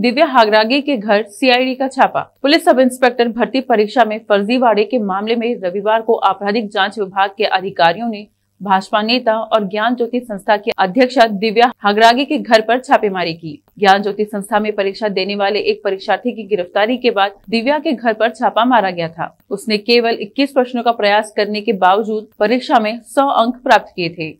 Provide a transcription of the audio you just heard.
दिव्या हागरागे के घर सीआईडी का छापा पुलिस सब इंस्पेक्टर भर्ती परीक्षा में फर्जीवाड़े के मामले में रविवार को आपराधिक जांच विभाग के अधिकारियों ने भाजपा नेता और ज्ञान ज्योति संस्था के अध्यक्षा दिव्या हागरागे के घर पर छापेमारी की ज्ञान ज्योति संस्था में परीक्षा देने वाले एक परीक्षार्थी की गिरफ्तारी के बाद दिव्या के घर पर छापा मारा गया था उसने केवल 21 प्रश्नों का प्रयास करने के बावजूद परीक्षा में 100 अंक प्राप्त किए थे